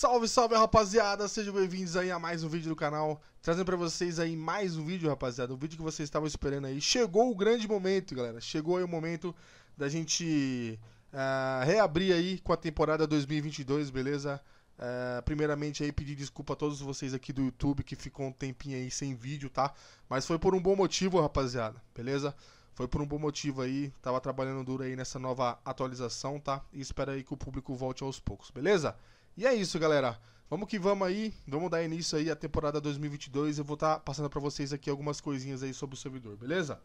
Salve, salve, rapaziada! Sejam bem-vindos aí a mais um vídeo do canal, trazendo para vocês aí mais um vídeo, rapaziada, o vídeo que vocês estavam esperando aí. Chegou o grande momento, galera, chegou aí o momento da gente uh, reabrir aí com a temporada 2022, beleza? Uh, primeiramente aí pedir desculpa a todos vocês aqui do YouTube que ficou um tempinho aí sem vídeo, tá? Mas foi por um bom motivo, rapaziada, beleza? Foi por um bom motivo aí, tava trabalhando duro aí nessa nova atualização, tá? E espero aí que o público volte aos poucos, beleza? E é isso, galera. Vamos que vamos aí, vamos dar início aí à temporada 2022. Eu vou estar tá passando para vocês aqui algumas coisinhas aí sobre o servidor, beleza?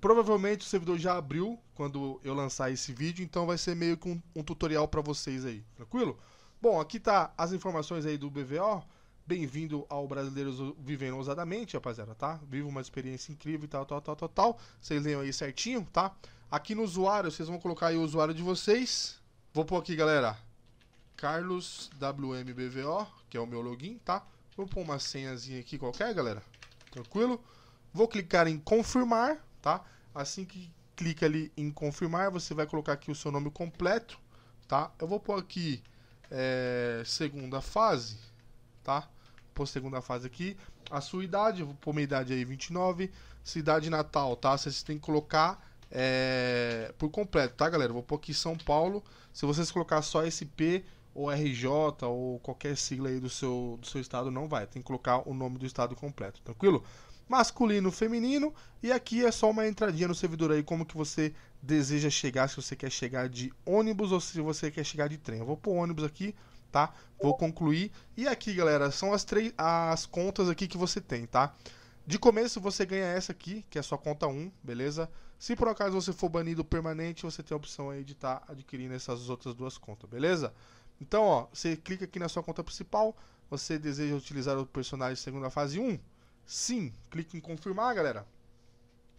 Provavelmente o servidor já abriu quando eu lançar esse vídeo, então vai ser meio que um, um tutorial para vocês aí, tranquilo? Bom, aqui tá as informações aí do BVO. Bem-vindo ao Brasileiros Vivendo Ousadamente, rapaziada, tá? Vivo uma experiência incrível e tal, tal, tal, tal, tal. Vocês leiam aí certinho, tá? Aqui no usuário, vocês vão colocar aí o usuário de vocês. Vou pôr aqui, galera, Carlos WMBVO, que é o meu login, tá? Vou pôr uma senhazinha aqui qualquer, galera. Tranquilo? Vou clicar em confirmar, tá? Assim que clica ali em confirmar, você vai colocar aqui o seu nome completo, tá? Eu vou pôr aqui é, segunda fase, tá? Vou pôr segunda fase aqui. A sua idade, vou pôr minha idade aí, 29. Cidade natal, tá? Vocês têm que colocar é, por completo, tá, galera? Vou pôr aqui São Paulo. Se vocês colocar só SP, ou RJ ou qualquer sigla aí do seu, do seu estado não vai. Tem que colocar o nome do estado completo, tranquilo? Masculino, feminino e aqui é só uma entradinha no servidor aí como que você deseja chegar, se você quer chegar de ônibus ou se você quer chegar de trem. Eu vou pôr ônibus aqui, tá? Vou concluir. E aqui, galera, são as três as contas aqui que você tem, tá? De começo você ganha essa aqui, que é a sua conta 1, beleza? Se por acaso você for banido permanente, você tem a opção aí de estar tá adquirindo essas outras duas contas, beleza? Então, ó, você clica aqui na sua conta principal. Você deseja utilizar o personagem segundo a fase 1? Sim. Clique em confirmar, galera.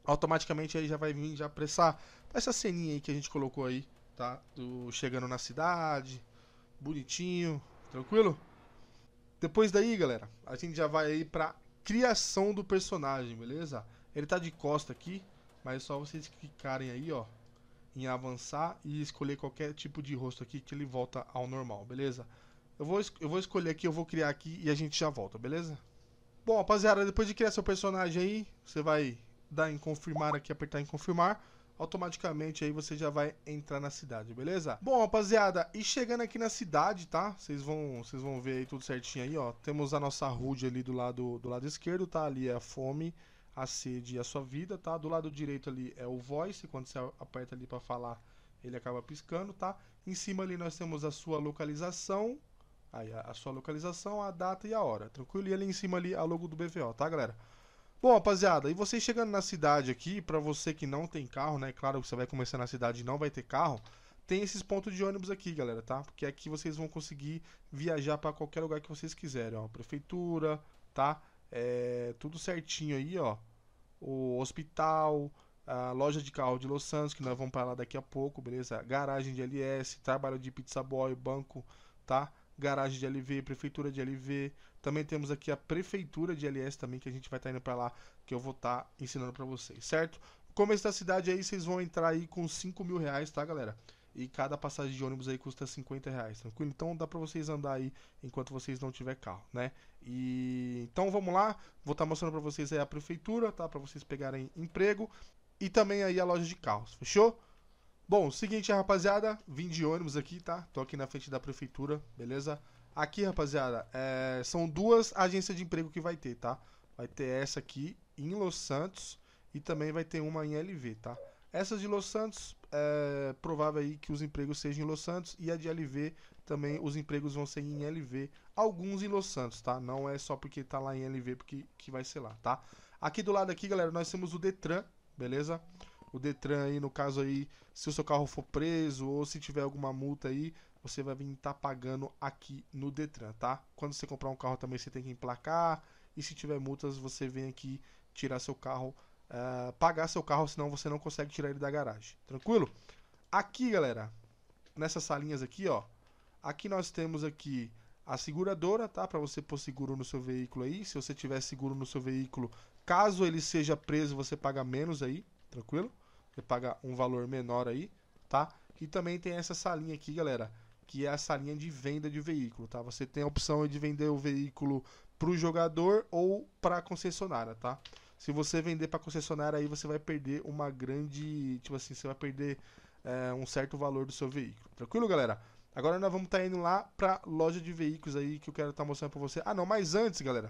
Automaticamente ele já vai vir já apressar essa, essa ceninha aí que a gente colocou aí, tá? Do chegando na cidade, bonitinho, tranquilo? Depois daí, galera, a gente já vai aí pra criação do personagem, beleza? Ele tá de costa aqui, mas é só vocês clicarem aí, ó, em avançar e escolher qualquer tipo de rosto aqui que ele volta ao normal, beleza? Eu vou, eu vou escolher aqui, eu vou criar aqui e a gente já volta, beleza? Bom, rapaziada, depois de criar seu personagem aí, você vai dar em confirmar aqui, apertar em confirmar. Automaticamente aí você já vai entrar na cidade, beleza? Bom, rapaziada, e chegando aqui na cidade, tá? Vocês vão, vocês vão ver aí tudo certinho aí, ó. Temos a nossa rude ali do lado, do lado esquerdo, tá? Ali é a fome a sede e a sua vida, tá? Do lado direito ali é o voice, quando você aperta ali para falar, ele acaba piscando, tá? Em cima ali nós temos a sua localização, aí a, a sua localização, a data e a hora, tranquilo? E ali em cima ali a logo do BVO, tá, galera? Bom, rapaziada, e você chegando na cidade aqui, para você que não tem carro, né? Claro que você vai começar na cidade e não vai ter carro, tem esses pontos de ônibus aqui, galera, tá? Porque aqui vocês vão conseguir viajar para qualquer lugar que vocês quiserem, ó, prefeitura, tá? é, tudo certinho aí, ó. O hospital, a loja de carro de Los Santos, que nós vamos para lá daqui a pouco, beleza? Garagem de LS, trabalho de pizza boy, banco, tá? Garagem de LV, prefeitura de LV. Também temos aqui a prefeitura de LS também, que a gente vai estar tá indo para lá, que eu vou estar tá ensinando para vocês, certo? Começo da cidade aí, vocês vão entrar aí com 5 mil reais, tá, galera? e cada passagem de ônibus aí custa 50 reais, tranquilo? Então dá para vocês andar aí enquanto vocês não tiver carro, né? E então vamos lá, vou estar tá mostrando para vocês aí a prefeitura, tá? Para vocês pegarem emprego e também aí a loja de carros, fechou? Bom, seguinte, rapaziada, vim de ônibus aqui, tá? Tô aqui na frente da prefeitura, beleza? Aqui, rapaziada, é... são duas agências de emprego que vai ter, tá? Vai ter essa aqui em Los Santos e também vai ter uma em LV, tá? essas de Los Santos, é provável aí que os empregos sejam em Los Santos e a de LV também os empregos vão ser em LV, alguns em Los Santos, tá? Não é só porque tá lá em LV porque que vai ser lá, tá? Aqui do lado aqui, galera, nós temos o Detran, beleza? O Detran aí, no caso aí, se o seu carro for preso ou se tiver alguma multa aí, você vai vir estar tá pagando aqui no Detran, tá? Quando você comprar um carro também você tem que emplacar e se tiver multas você vem aqui tirar seu carro uh, pagar seu carro, senão você não consegue tirar ele da garagem. Tranquilo? Aqui, galera, nessas salinhas aqui, ó. Aqui nós temos aqui a seguradora, tá? Para você pôr seguro no seu veículo aí. Se você tiver seguro no seu veículo, caso ele seja preso, você paga menos aí, tranquilo? Você paga um valor menor aí, tá? E também tem essa salinha aqui, galera, que é a salinha de venda de veículo, tá? Você tem a opção de vender o veículo para o jogador ou para concessionária, tá? Se você vender para concessionária, aí você vai perder uma grande. Tipo assim, você vai perder é, um certo valor do seu veículo. Tranquilo, galera? Agora nós vamos estar tá indo lá para loja de veículos aí que eu quero estar tá mostrando para você. Ah, não, mas antes, galera,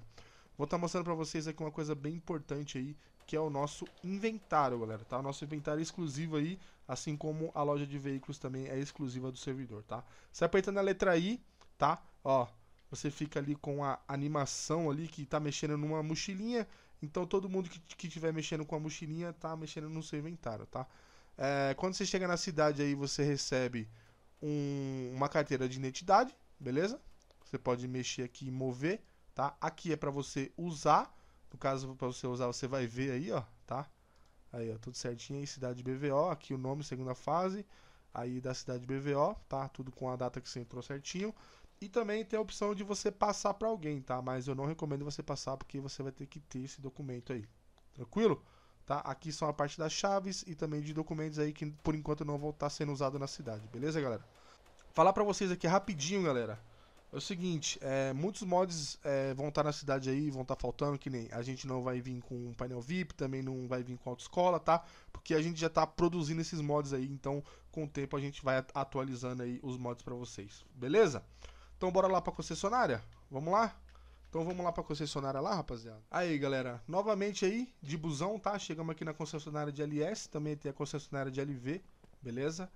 vou estar tá mostrando para vocês aqui uma coisa bem importante aí, que é o nosso inventário, galera, tá? O nosso inventário é exclusivo aí, assim como a loja de veículos também é exclusiva do servidor, tá? Você apertando a letra I, tá? Ó, você fica ali com a animação ali que tá mexendo numa mochilinha então todo mundo que, que tiver mexendo com a mochilinha tá mexendo no seu inventário, tá? É, quando você chega na cidade aí, você recebe um, uma carteira de identidade, beleza? Você pode mexer aqui e mover, tá? Aqui é para você usar. No caso, para você usar, você vai ver aí, ó, tá? Aí, ó, tudo certinho aí, cidade BVO, aqui o nome, segunda fase, aí da cidade BVO, tá? Tudo com a data que você entrou certinho. E também tem a opção de você passar para alguém, tá? Mas eu não recomendo você passar porque você vai ter que ter esse documento aí. Tranquilo? Tá? Aqui são a parte das chaves e também de documentos aí que por enquanto não vão estar tá sendo usado na cidade, beleza, galera? Falar para vocês aqui rapidinho, galera. É o seguinte, é, muitos mods é, vão estar tá na cidade aí, vão estar tá faltando, que nem a gente não vai vir com painel VIP, também não vai vir com autoescola, tá? Porque a gente já está produzindo esses mods aí, então com o tempo a gente vai atualizando aí os mods para vocês, beleza? Então bora lá pra concessionária? Vamos lá? Então vamos lá pra concessionária lá, rapaziada. Aí, galera, novamente aí, de busão, tá? Chegamos aqui na concessionária de LS, também tem a concessionária de LV, beleza?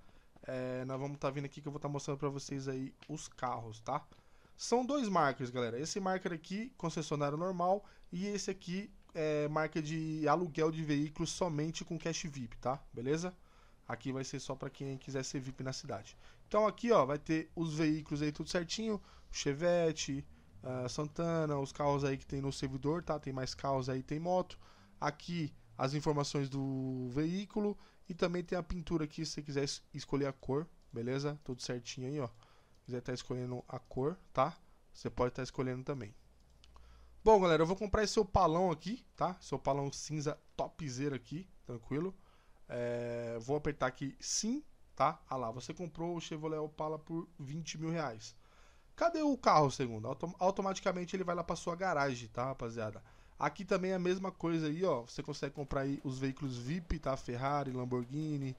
É, nós vamos estar tá vindo aqui que eu vou estar tá mostrando pra vocês aí os carros, tá? São dois markers, galera. Esse marker aqui, concessionário normal, e esse aqui é marca de aluguel de veículos somente com cash VIP, tá? Beleza? Aqui vai ser só para quem quiser ser VIP na cidade. Então aqui ó, vai ter os veículos aí tudo certinho, Chevette, uh, Santana, os carros aí que tem no servidor, tá? Tem mais carros aí, tem moto. Aqui as informações do veículo e também tem a pintura aqui se você quiser escolher a cor, beleza? Tudo certinho aí, ó. Se quiser estar tá escolhendo a cor, tá? Você pode estar tá escolhendo também. Bom, galera, eu vou comprar esse seu palão aqui, tá? Seu palão cinza topzera aqui, tranquilo? É, vou apertar aqui sim, tá? Ah lá, você comprou o Chevrolet Opala por 20 mil reais. Cadê o carro, segundo? automaticamente ele vai lá para sua garagem, tá, rapaziada? Aqui também é a mesma coisa aí, ó. Você consegue comprar aí os veículos VIP, tá? Ferrari, Lamborghini,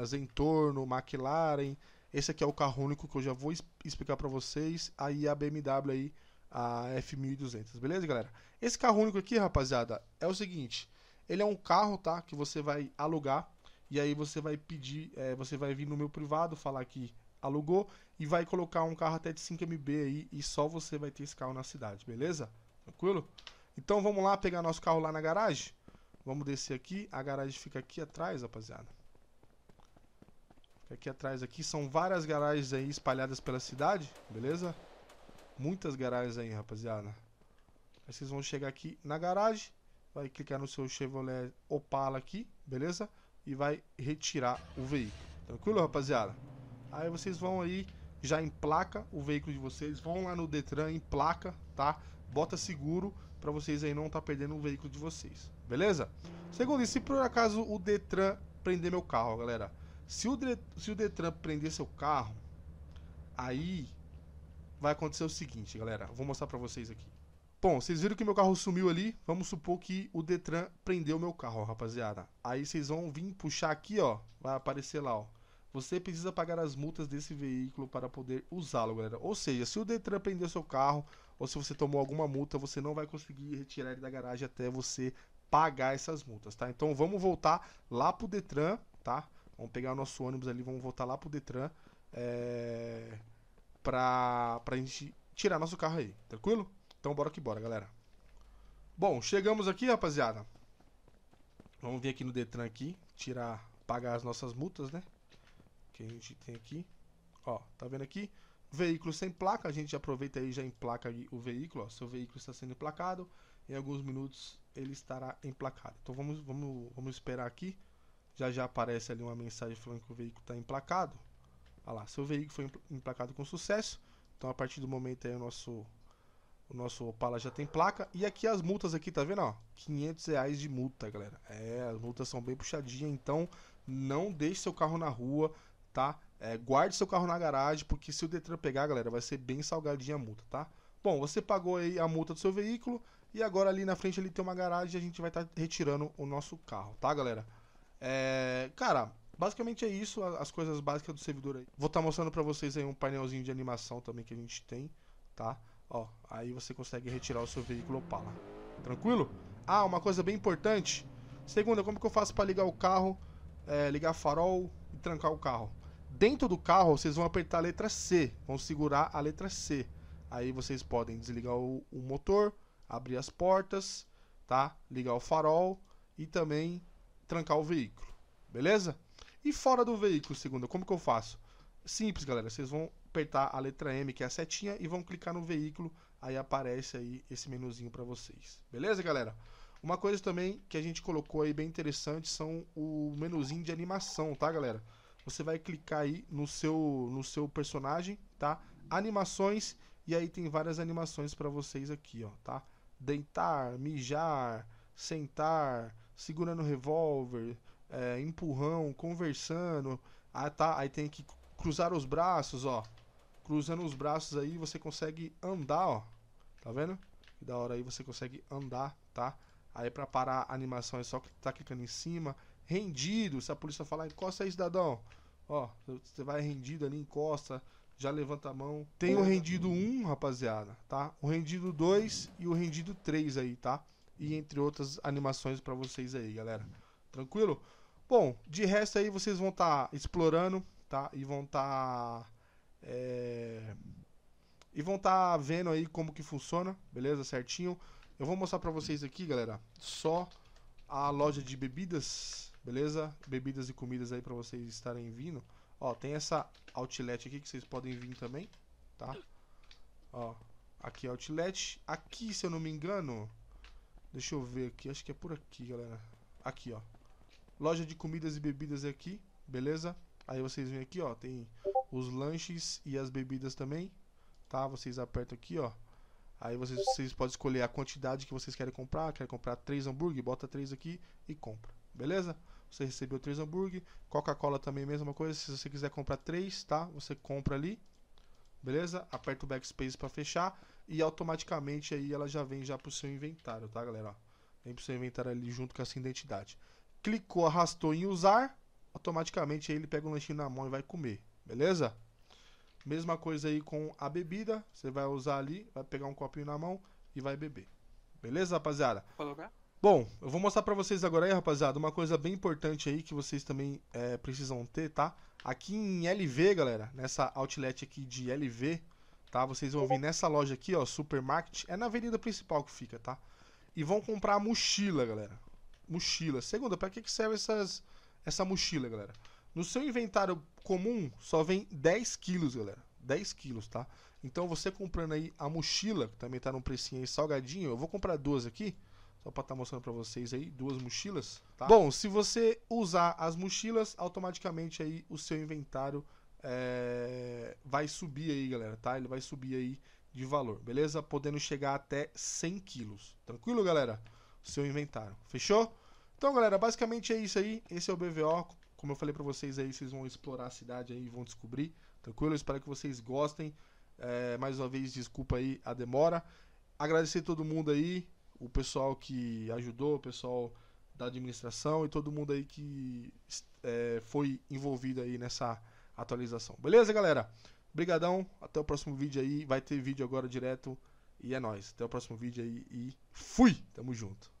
uh, Zentorno, McLaren. Esse aqui é o carro único que eu já vou explicar para vocês. Aí a BMW aí, a F1200, beleza, galera? Esse carro único aqui, rapaziada, é o seguinte. Ele é um carro, tá? Que você vai alugar e aí você vai pedir, é, você vai vir no meu privado falar que alugou e vai colocar um carro até de 5 MB aí e só você vai ter esse carro na cidade, beleza? Tranquilo? Então vamos lá pegar nosso carro lá na garagem. Vamos descer aqui, a garagem fica aqui atrás, rapaziada. Fica aqui atrás aqui, são várias garagens aí espalhadas pela cidade, beleza? Muitas garagens aí, rapaziada. Aí vocês vão chegar aqui na garagem vai clicar no seu Chevrolet Opala aqui, beleza? E vai retirar o veículo. Tranquilo, rapaziada? Aí vocês vão aí, já em placa o veículo de vocês, vão lá no Detran em placa, tá? Bota seguro para vocês aí não tá perdendo o veículo de vocês, beleza? Segundo, isso, se por acaso o Detran prender meu carro, galera? Se o, Detran, se o Detran prender seu carro, aí vai acontecer o seguinte, galera. Vou mostrar para vocês aqui. Bom, vocês viram que meu carro sumiu ali. Vamos supor que o Detran prendeu meu carro, rapaziada. Aí vocês vão vir puxar aqui, ó. Vai aparecer lá, ó. Você precisa pagar as multas desse veículo para poder usá-lo, galera. Ou seja, se o Detran prendeu seu carro ou se você tomou alguma multa, você não vai conseguir retirar ele da garagem até você pagar essas multas, tá? Então vamos voltar lá pro Detran, tá? Vamos pegar o nosso ônibus ali, vamos voltar lá pro Detran é... pra, pra gente tirar nosso carro aí, tranquilo? Então bora que bora, galera. Bom, chegamos aqui, rapaziada. Vamos vir aqui no Detran aqui, tirar, pagar as nossas multas, né? Que a gente tem aqui. Ó, tá vendo aqui? Veículo sem placa, a gente aproveita aí já emplaca aí o veículo, ó. Seu veículo está sendo emplacado, em alguns minutos ele estará emplacado. Então vamos, vamos, vamos esperar aqui. Já já aparece ali uma mensagem falando que o veículo está emplacado. Olha lá, seu veículo foi emplacado com sucesso. Então a partir do momento aí o nosso o nosso Opala já tem placa. E aqui as multas aqui, tá vendo? Ó, 500 reais de multa, galera. É, as multas são bem puxadinhas, então não deixe seu carro na rua, tá? É, guarde seu carro na garagem, porque se o Detran pegar, galera, vai ser bem salgadinha a multa, tá? Bom, você pagou aí a multa do seu veículo e agora ali na frente ele tem uma garagem e a gente vai estar tá retirando o nosso carro, tá, galera? É, cara, basicamente é isso, as coisas básicas do servidor aí. Vou estar tá mostrando para vocês aí um painelzinho de animação também que a gente tem, tá? Ó, aí você consegue retirar o seu veículo Opala. Tranquilo? Ah, uma coisa bem importante. Segunda, como que eu faço para ligar o carro, é, ligar farol e trancar o carro? Dentro do carro, vocês vão apertar a letra C. Vão segurar a letra C. Aí vocês podem desligar o, o motor, abrir as portas, tá? Ligar o farol e também trancar o veículo. Beleza? E fora do veículo, segunda, como que eu faço? Simples, galera. Vocês vão apertar a letra M, que é a setinha, e vão clicar no veículo, aí aparece aí esse menuzinho para vocês. Beleza, galera? Uma coisa também que a gente colocou aí bem interessante são o menuzinho de animação, tá, galera? Você vai clicar aí no seu, no seu personagem, tá? Animações, e aí tem várias animações para vocês aqui, ó, tá? Deitar, mijar, sentar, segurando revólver, é, empurrão, conversando. Ah, tá. Aí tem que cruzar os braços, ó. Cruzando os braços aí, você consegue andar, ó. Tá vendo? Que da hora aí você consegue andar, tá? Aí pra parar a animação é só tá clicando em cima. Rendido, se a polícia falar, encosta aí, cidadão. Ó, você vai rendido ali, encosta, já levanta a mão. Tem o rendido 1, rapaziada, tá? O rendido 2 e o rendido 3 aí, tá? E entre outras animações para vocês aí, galera. Tranquilo? Bom, de resto aí vocês vão estar tá explorando, tá? E vão estar. Tá, é... E vão estar tá vendo aí como que funciona, beleza? Certinho. Eu vou mostrar pra vocês aqui, galera, só a loja de bebidas, beleza? Bebidas e comidas aí pra vocês estarem vindo. Ó, tem essa outlet aqui que vocês podem vir também, tá? Ó, aqui é outlet. Aqui, se eu não me engano, deixa eu ver aqui, acho que é por aqui, galera. Aqui, ó. Loja de comidas e bebidas é aqui, beleza? Aí vocês vêm aqui, ó, tem os lanches e as bebidas também, tá? Vocês apertam aqui, ó. Aí vocês, vocês podem escolher a quantidade que vocês querem comprar. Quer comprar três hambúrguer? Bota três aqui e compra. Beleza? Você recebeu três hambúrguer. Coca-Cola também, mesma coisa. Se você quiser comprar três, tá? Você compra ali. Beleza? Aperta o backspace para fechar. E automaticamente aí ela já vem já pro seu inventário, tá, galera? Ó, vem pro seu inventário ali junto com essa identidade. Clicou, arrastou em usar automaticamente ele pega o lanchinho na mão e vai comer, beleza? Mesma coisa aí com a bebida, você vai usar ali, vai pegar um copinho na mão e vai beber. Beleza, rapaziada? Colocar? Bom, eu vou mostrar para vocês agora aí, rapaziada, uma coisa bem importante aí que vocês também é, precisam ter, tá? Aqui em LV, galera, nessa outlet aqui de LV, tá? Vocês vão vir nessa loja aqui, ó, Supermarket, é na avenida principal que fica, tá? E vão comprar a mochila, galera. Mochila. Segunda, para que, que serve essas essa mochila, galera. No seu inventário comum só vem 10 quilos, galera. 10 quilos, tá? Então você comprando aí a mochila, que também tá num precinho aí salgadinho, eu vou comprar duas aqui, só para estar tá mostrando para vocês aí, duas mochilas, tá? Bom, se você usar as mochilas, automaticamente aí o seu inventário é... vai subir aí, galera, tá? Ele vai subir aí de valor, beleza? Podendo chegar até 100 quilos. Tranquilo, galera? O seu inventário. Fechou? Então, galera, basicamente é isso aí. Esse é o BVO. Como eu falei pra vocês aí, vocês vão explorar a cidade aí e vão descobrir. Tranquilo? Eu espero que vocês gostem. É, mais uma vez, desculpa aí a demora. Agradecer todo mundo aí, o pessoal que ajudou, o pessoal da administração e todo mundo aí que é, foi envolvido aí nessa atualização. Beleza, galera? Obrigadão, até o próximo vídeo aí. Vai ter vídeo agora direto. E é nóis. Até o próximo vídeo aí e fui! Tamo junto.